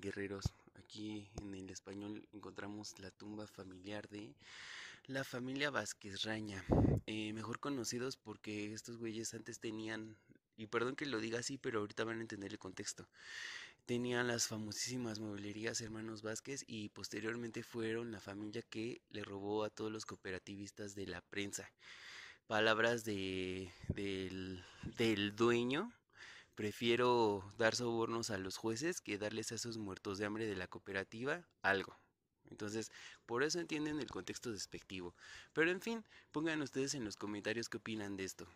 guerreros. Aquí en el español encontramos la tumba familiar de la familia Vázquez Raña, eh, mejor conocidos porque estos güeyes antes tenían, y perdón que lo diga así, pero ahorita van a entender el contexto, tenían las famosísimas mueblerías Hermanos Vázquez y posteriormente fueron la familia que le robó a todos los cooperativistas de la prensa. Palabras de, del, del dueño prefiero dar sobornos a los jueces que darles a esos muertos de hambre de la cooperativa algo. Entonces, por eso entienden el contexto despectivo. Pero en fin, pongan ustedes en los comentarios qué opinan de esto.